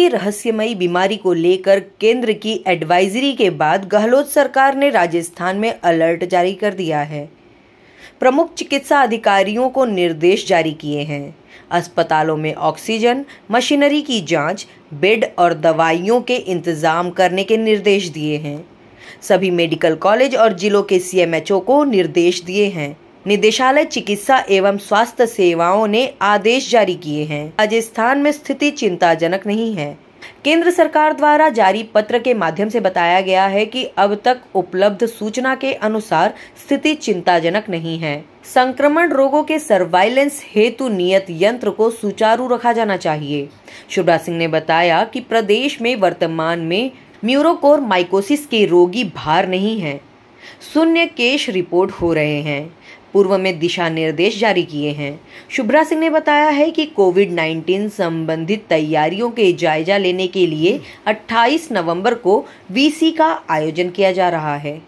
की रहस्यमयी बीमारी को लेकर केंद्र की एडवाइजरी के बाद गहलोत सरकार ने राजस्थान में अलर्ट जारी कर दिया है प्रमुख चिकित्सा अधिकारियों को निर्देश जारी किए हैं अस्पतालों में ऑक्सीजन मशीनरी की जांच, बेड और दवाइयों के इंतजाम करने के निर्देश दिए हैं सभी मेडिकल कॉलेज और जिलों के सीएमएचओ को निर्देश दिए हैं निदेशालय चिकित्सा एवं स्वास्थ्य सेवाओं ने आदेश जारी किए हैं राजस्थान में स्थिति चिंताजनक नहीं है केंद्र सरकार द्वारा जारी पत्र के माध्यम से बताया गया है कि अब तक उपलब्ध सूचना के अनुसार स्थिति चिंताजनक नहीं है संक्रमण रोगों के सर्वाइलेंस हेतु नियत यंत्र को सुचारू रखा जाना चाहिए शिवराज सिंह ने बताया कि प्रदेश में वर्तमान में म्यूरोकोर माइकोसिस के रोगी भार नहीं है शून्य केश रिपोर्ट हो रहे हैं पूर्व में दिशा निर्देश जारी किए हैं शुभ्रा सिंह ने बताया है कि कोविड 19 संबंधित तैयारियों के जायजा लेने के लिए 28 नवंबर को वीसी का आयोजन किया जा रहा है